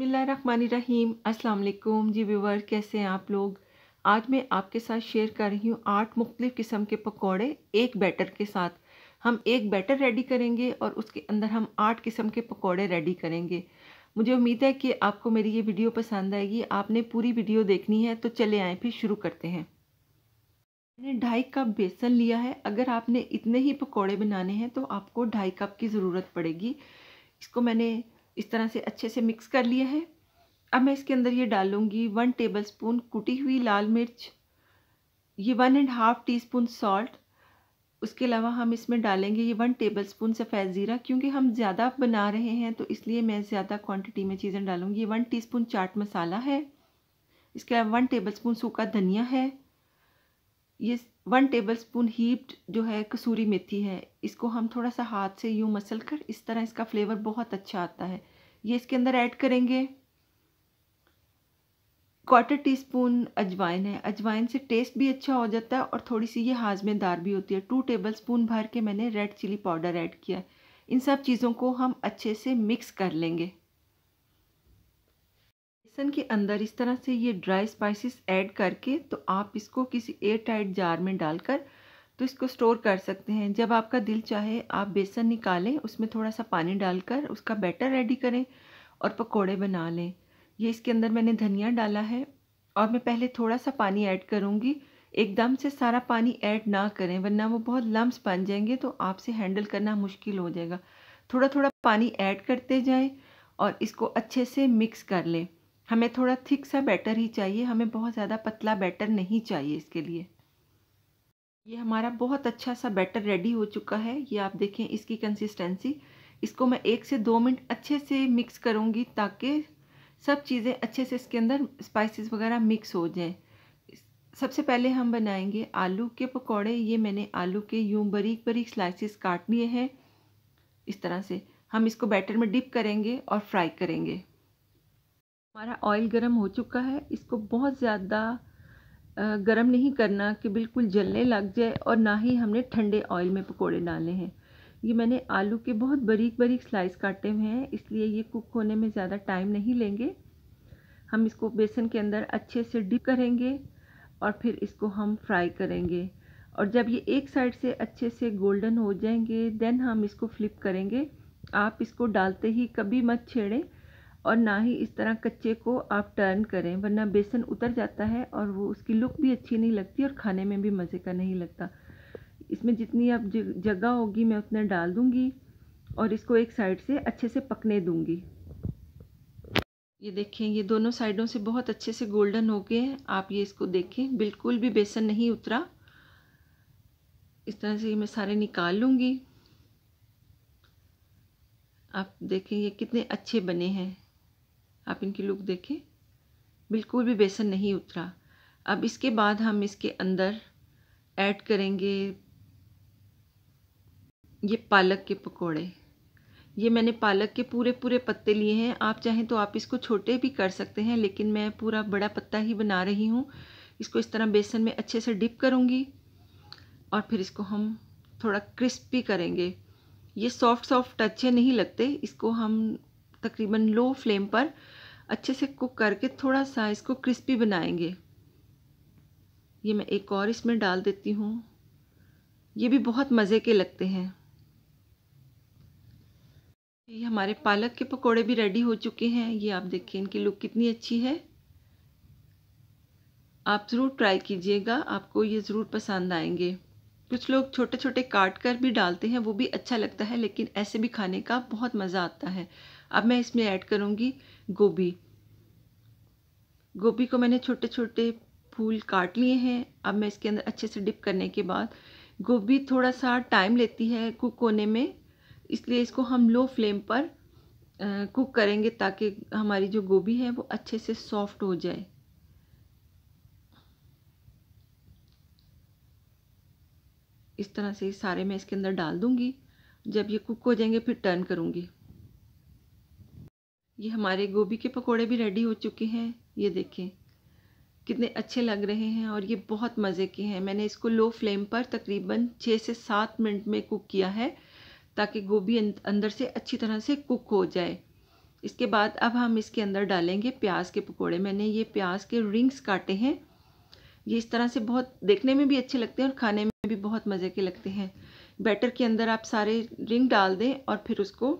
बिस्मिल्लाम अस्सलाम जी व्यूवर कैसे हैं आप लोग आज मैं आपके साथ शेयर कर रही हूँ आठ मुख्तलिफ़ किस्म के पकौड़े एक बैटर के साथ हम एक बैटर रेडी करेंगे और उसके अंदर हम आठ किस्म के पकौड़े रेडी करेंगे मुझे उम्मीद है कि आपको मेरी ये वीडियो पसंद आएगी आपने पूरी वीडियो देखनी है तो चले आएँ फिर शुरू करते हैं मैंने ढाई कप बेसन लिया है अगर आपने इतने ही पकौड़े बनाने हैं तो आपको ढाई कप की ज़रूरत पड़ेगी इसको मैंने इस तरह से अच्छे से मिक्स कर लिया है अब मैं इसके अंदर ये डालूंगी वन टेबल स्पून कुटी हुई लाल मिर्च ये one and half teaspoon salt उसके अलावा हम इसमें डालेंगे ये वन टेबल स्पून सफ़ेद ज़ीरा क्योंकि हम ज़्यादा बना रहे हैं तो इसलिए मैं ज़्यादा क्वांटिटी में चीज़ें डालूँगी ये वन टी चाट मसाला है इसके अलावा वन टेबल स्पून सूखा धनिया है ये वन टेबल स्पून हीप्ड जो है कसूरी मेथी है इसको हम थोड़ा सा हाथ से यूँ मसल कर इस तरह इसका फ्लेवर बहुत अच्छा आता है ये इसके अंदर ऐड करेंगे क्वार्टर टी स्पून अजवाइन है अजवाइन से टेस्ट भी अच्छा हो जाता है और थोड़ी सी ये हाजमेदार भी होती है टू टेबल स्पून भर के मैंने रेड चिली पाउडर ऐड किया है इन सब चीज़ों को हम अच्छे से मिक्स कर लेंगे बेसन के अंदर इस तरह से ये ड्राई स्पाइसेस ऐड करके तो आप इसको किसी एयर टाइट जार में डालकर तो इसको स्टोर कर सकते हैं जब आपका दिल चाहे आप बेसन निकालें उसमें थोड़ा सा पानी डालकर उसका बैटर रेडी करें और पकोड़े बना लें ये इसके अंदर मैंने धनिया डाला है और मैं पहले थोड़ा सा पानी ऐड करूँगी एकदम से सारा पानी ऐड ना करें वरना वो बहुत लम्ब बन जाएंगे तो आपसे हैंडल करना मुश्किल हो जाएगा थोड़ा थोड़ा पानी ऐड करते जाएँ और इसको अच्छे से मिक्स कर लें हमें थोड़ा थिक सा बैटर ही चाहिए हमें बहुत ज़्यादा पतला बैटर नहीं चाहिए इसके लिए ये हमारा बहुत अच्छा सा बैटर रेडी हो चुका है ये आप देखें इसकी कंसिस्टेंसी इसको मैं एक से दो मिनट अच्छे से मिक्स करूँगी ताकि सब चीज़ें अच्छे से इसके अंदर स्पाइसेस वगैरह मिक्स हो जाएं सबसे पहले हम बनाएंगे आलू के पकोड़े ये मैंने आलू के यूं बरीक बरीक स्लाइसिस काट लिए हैं इस तरह से हम इसको बैटर में डिप करेंगे और फ्राई करेंगे हमारा ऑयल गरम हो चुका है इसको बहुत ज़्यादा गर्म नहीं करना कि बिल्कुल जलने लग जाए और ना ही हमने ठंडे ऑयल में पकोड़े डालने हैं ये मैंने आलू के बहुत बारीक बारीक स्लाइस काटे हुए हैं इसलिए ये कुक होने में ज़्यादा टाइम नहीं लेंगे हम इसको बेसन के अंदर अच्छे से डिप करेंगे और फिर इसको हम फ्राई करेंगे और जब ये एक साइड से अच्छे से गोल्डन हो जाएंगे देन हम इसको फ्लिप करेंगे आप इसको डालते ही कभी मत छेड़ें और ना ही इस तरह कच्चे को आप टर्न करें वरना बेसन उतर जाता है और वो उसकी लुक भी अच्छी नहीं लगती और खाने में भी मज़े का नहीं लगता इसमें जितनी आप जगह होगी मैं उतना डाल दूँगी और इसको एक साइड से अच्छे से पकने दूँगी ये देखें ये दोनों साइडों से बहुत अच्छे से गोल्डन हो गए हैं आप ये इसको देखें बिल्कुल भी बेसन नहीं उतरा इस तरह से ये मैं सारे निकाल लूँगी आप देखें ये कितने अच्छे बने हैं आप इनकी लुक देखें बिल्कुल भी बेसन नहीं उतरा अब इसके बाद हम इसके अंदर ऐड करेंगे ये पालक के पकोड़े ये मैंने पालक के पूरे पूरे पत्ते लिए हैं आप चाहें तो आप इसको छोटे भी कर सकते हैं लेकिन मैं पूरा बड़ा पत्ता ही बना रही हूँ इसको इस तरह बेसन में अच्छे से डिप करूँगी और फिर इसको हम थोड़ा क्रिस्पी करेंगे ये सॉफ्ट सॉफ्ट अच्छे नहीं लगते इसको हम तकरीबन लो फ्लेम पर अच्छे से कुक करके थोड़ा सा इसको क्रिस्पी बनाएंगे ये मैं एक और इसमें डाल देती हूँ ये भी बहुत मज़े के लगते हैं ये हमारे पालक के पकोड़े भी रेडी हो चुके हैं ये आप देखिए इनकी लुक कितनी अच्छी है आप ज़रूर ट्राई कीजिएगा आपको ये ज़रूर पसंद आएंगे कुछ लोग छोटे छोटे काट कर भी डालते हैं वो भी अच्छा लगता है लेकिन ऐसे भी खाने का बहुत मज़ा आता है अब मैं इसमें ऐड करूँगी गोभी गोभी को मैंने छोटे छोटे फूल काट लिए हैं अब मैं इसके अंदर अच्छे से डिप करने के बाद गोभी थोड़ा सा टाइम लेती है कुक होने में इसलिए इसको हम लो फ्लेम पर कुक करेंगे ताकि हमारी जो गोभी है वो अच्छे से सॉफ्ट हो जाए इस तरह से सारे मैं इसके अंदर डाल दूँगी जब ये कुक हो जाएंगे फिर टर्न करूँगी ये हमारे गोभी के पकोड़े भी रेडी हो चुके हैं ये देखें कितने अच्छे लग रहे हैं और ये बहुत मज़े के हैं मैंने इसको लो फ्लेम पर तकरीबन छः से सात मिनट में कुक किया है ताकि गोभी अं-, अंदर से अच्छी तरह से कुक हो जाए इसके बाद अब हम इसके अंदर डालेंगे प्याज के पकोड़े मैंने ये प्याज के रिंग्स काटे हैं ये इस तरह से बहुत देखने में भी अच्छे लगते हैं और खाने में भी बहुत मज़े के लगते हैं बैटर के अंदर आप सारे रिंग डाल दें और फिर उसको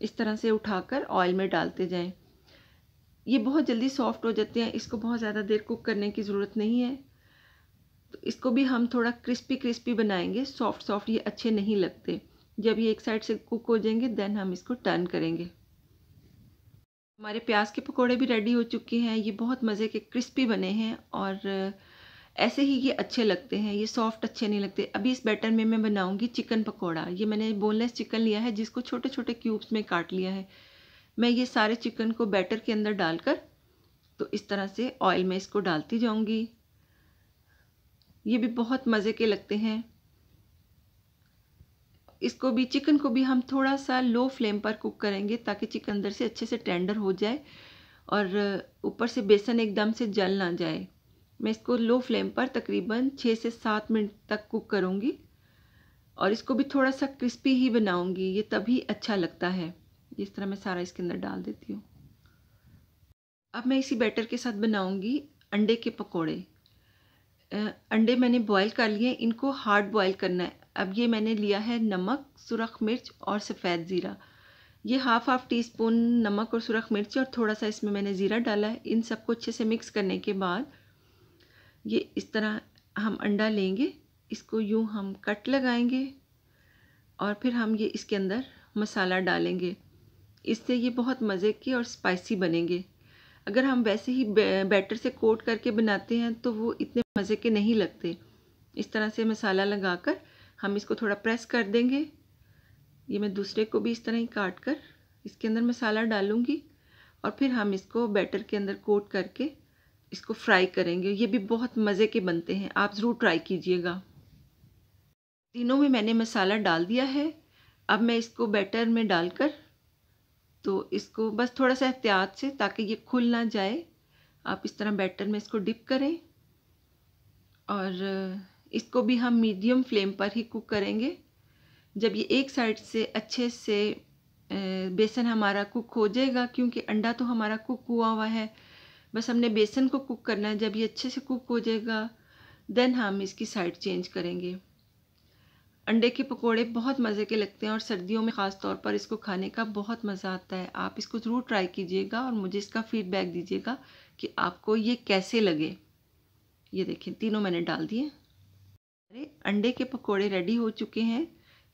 इस तरह से उठाकर ऑयल में डालते जाएं ये बहुत जल्दी सॉफ्ट हो जाते हैं इसको बहुत ज़्यादा देर कुक करने की ज़रूरत नहीं है तो इसको भी हम थोड़ा क्रिस्पी क्रिस्पी बनाएंगे सॉफ्ट सॉफ्ट ये अच्छे नहीं लगते जब ये एक साइड से कुक हो जाएंगे देन हम इसको टर्न करेंगे हमारे प्याज के पकौड़े भी रेडी हो चुके हैं ये बहुत मज़े के क्रिस्पी बने हैं और ऐसे ही ये अच्छे लगते हैं ये सॉफ्ट अच्छे नहीं लगते अभी इस बैटर में मैं बनाऊंगी चिकन पकौड़ा ये मैंने बोनलेस चिकन लिया है जिसको छोटे छोटे क्यूब्स में काट लिया है मैं ये सारे चिकन को बैटर के अंदर डालकर तो इस तरह से ऑयल में इसको डालती जाऊंगी ये भी बहुत मज़े के लगते हैं इसको भी चिकन को भी हम थोड़ा सा लो फ्लेम पर कुक करेंगे ताकि चिकन अंदर से अच्छे से टेंडर हो जाए और ऊपर से बेसन एकदम से जल ना जाए मैं इसको लो फ्लेम पर तकरीबन छः से सात मिनट तक कुक करूँगी और इसको भी थोड़ा सा क्रिस्पी ही बनाऊँगी ये तभी अच्छा लगता है इस तरह मैं सारा इसके अंदर डाल देती हूँ अब मैं इसी बैटर के साथ बनाऊँगी अंडे के पकौड़े अंडे मैंने बॉयल कर लिए इनको हार्ड बॉयल करना है अब ये मैंने लिया है नमक सुरख मिर्च और सफ़ेद ज़ीरा ये हाफ़ हाफ़ टी स्पून नमक और सुरख मिर्च और थोड़ा सा इसमें मैंने ज़ीरा डाला है इन सबको अच्छे से मिक्स करने के बाद ये इस तरह हम अंडा लेंगे इसको यूँ हम कट लगाएंगे और फिर हम ये इसके अंदर मसाला डालेंगे इससे ये बहुत मज़े के और स्पाइसी बनेंगे अगर हम वैसे ही बैटर से कोट करके बनाते हैं तो वो इतने मज़े के नहीं लगते इस तरह से मसाला लगा कर हम इसको थोड़ा प्रेस कर देंगे ये मैं दूसरे को भी इस तरह ही काट कर इसके अंदर मसाला डालूँगी और फिर हम इसको बैटर के अंदर कोट करके इसको फ्राई करेंगे ये भी बहुत मज़े के बनते हैं आप ज़रूर ट्राई कीजिएगा तीनों में मैंने मसाला डाल दिया है अब मैं इसको बैटर में डालकर तो इसको बस थोड़ा सा एहतियात से ताकि ये खुल ना जाए आप इस तरह बैटर में इसको डिप करें और इसको भी हम मीडियम फ्लेम पर ही कुक करेंगे जब ये एक साइड से अच्छे से बेसन हमारा कुक हो जाएगा क्योंकि अंडा तो हमारा कुक हुआ हुआ है बस हमने बेसन को कुक करना है जब ये अच्छे से कुक हो जाएगा देन हम इसकी साइड चेंज करेंगे अंडे के पकोड़े बहुत मज़े के लगते हैं और सर्दियों में ख़ास तौर पर इसको खाने का बहुत मज़ा आता है आप इसको ज़रूर ट्राई कीजिएगा और मुझे इसका फीडबैक दीजिएगा कि आपको ये कैसे लगे ये देखें तीनों मैंने डाल दिए अरे अंडे के पकोड़े रेडी हो चुके हैं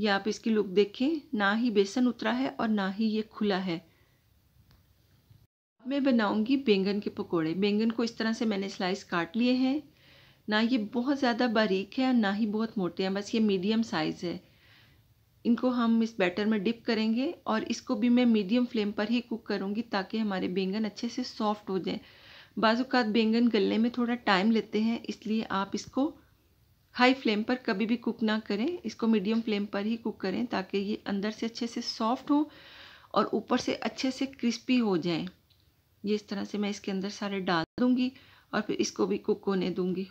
ये आप इसकी लुक देखें ना ही बेसन उतरा है और ना ही ये खुला है मैं बनाऊंगी बैंगन के पकोड़े बैंगन को इस तरह से मैंने स्लाइस काट लिए हैं ना ये बहुत ज़्यादा बारीक है और ना ही बहुत मोटे हैं बस ये मीडियम साइज़ है इनको हम इस बैटर में डिप करेंगे और इसको भी मैं मीडियम फ्लेम पर ही कुक करूँगी ताकि हमारे बैंगन अच्छे से सॉफ्ट हो जाएँ बाज़ात बैंगन गलने में थोड़ा टाइम लेते हैं इसलिए आप इसको हाई फ्लेम पर कभी भी कुक ना करें इसको मीडियम फ्लेम पर ही कुक करें ताकि ये अंदर से अच्छे से सॉफ्ट हो और ऊपर से अच्छे से क्रिस्पी हो जाएं ये इस तरह से मैं इसके अंदर सारे डाल दूंगी और फिर इसको भी कुक होने दूंगी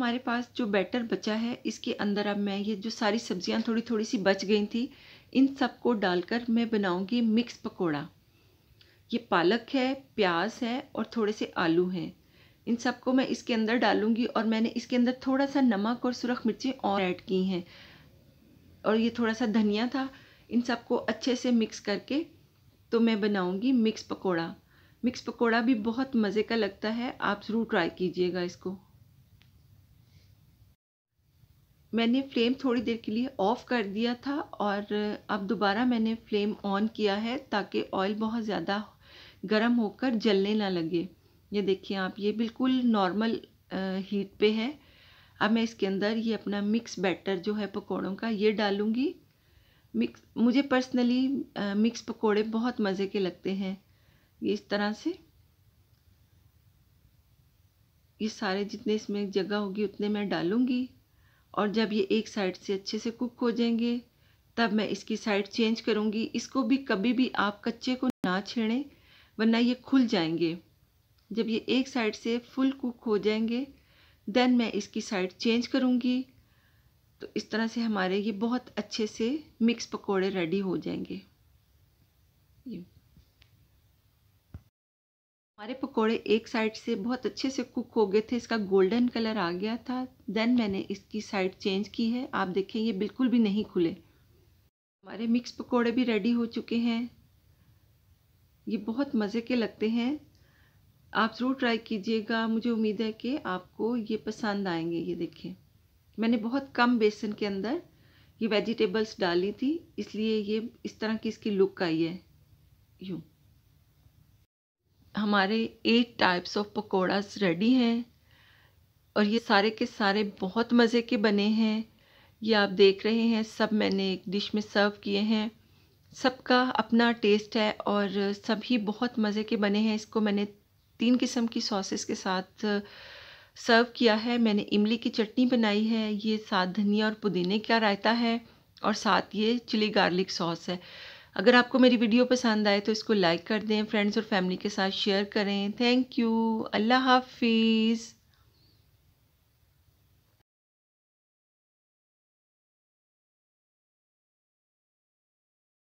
हमारे पास जो बैटर बचा है इसके अंदर अब मैं ये जो सारी सब्जियां थोड़ी थोड़ी सी बच गई थी इन सबको डालकर मैं बनाऊंगी मिक्स पकोड़ा ये पालक है प्याज है और थोड़े से आलू हैं इन सबको मैं इसके अंदर डालूंगी और मैंने इसके अंदर थोड़ा सा नमक और सुरख मिर्ची और ऐड की हैं और ये थोड़ा सा धनिया था इन सबको अच्छे से मिक्स करके तो मैं बनाऊँगी मिक्स पकौड़ा मिक्स पकौड़ा भी बहुत मज़े का लगता है आप ज़रूर ट्राई कीजिएगा इसको मैंने फ्लेम थोड़ी देर के लिए ऑफ़ कर दिया था और अब दोबारा मैंने फ्लेम ऑन किया है ताकि ऑयल बहुत ज़्यादा गर्म होकर जलने ना लगे ये देखिए आप ये बिल्कुल नॉर्मल हीट पे है अब मैं इसके अंदर ये अपना मिक्स बैटर जो है पकौड़ों का ये डालूँगी मिक्स मुझे पर्सनली मिक्स पकोड़े बहुत मज़े के लगते हैं ये इस तरह से ये सारे जितने इसमें जगह होगी उतने मैं डालूँगी और जब ये एक साइड से अच्छे से कुक हो जाएंगे तब मैं इसकी साइड चेंज करूँगी इसको भी कभी भी आप कच्चे को ना छेड़ें वरना ये खुल जाएंगे जब ये एक साइड से फुल कुक हो जाएंगे देन मैं इसकी साइड चेंज करूँगी तो इस तरह से हमारे ये बहुत अच्छे से मिक्स पकोड़े रेडी हो जाएंगे ये हमारे पकोड़े एक साइड से बहुत अच्छे से कुक हो गए थे इसका गोल्डन कलर आ गया था देन मैंने इसकी साइड चेंज की है आप देखें ये बिल्कुल भी नहीं खुले हमारे मिक्स पकोड़े भी रेडी हो चुके हैं ये बहुत मज़े के लगते हैं आप ज़रूर ट्राई कीजिएगा मुझे उम्मीद है कि आपको ये पसंद आएंगे ये देखें मैंने बहुत कम बेसन के अंदर ये वेजिटेबल्स डाली थी इसलिए ये इस तरह की इसकी लुक आई है यूँ हमारे eight types of pakodas ready हैं और ये सारे के सारे बहुत मज़े के बने हैं ये आप देख रहे हैं सब मैंने एक डिश में सर्व किए हैं सबका अपना टेस्ट है और सभी बहुत मज़े के बने हैं इसको मैंने तीन किस्म की सॉसेस के साथ सर्व uh, किया है मैंने इमली की चटनी बनाई है ये साथ धनिया और पुदीने का रायता है और साथ ये चिली गार्लिक सॉस है अगर आपको मेरी वीडियो पसंद आए तो इसको लाइक कर दें फ्रेंड्स और फैमिली के साथ शेयर करें थैंक यू अल्लाह हाफिज़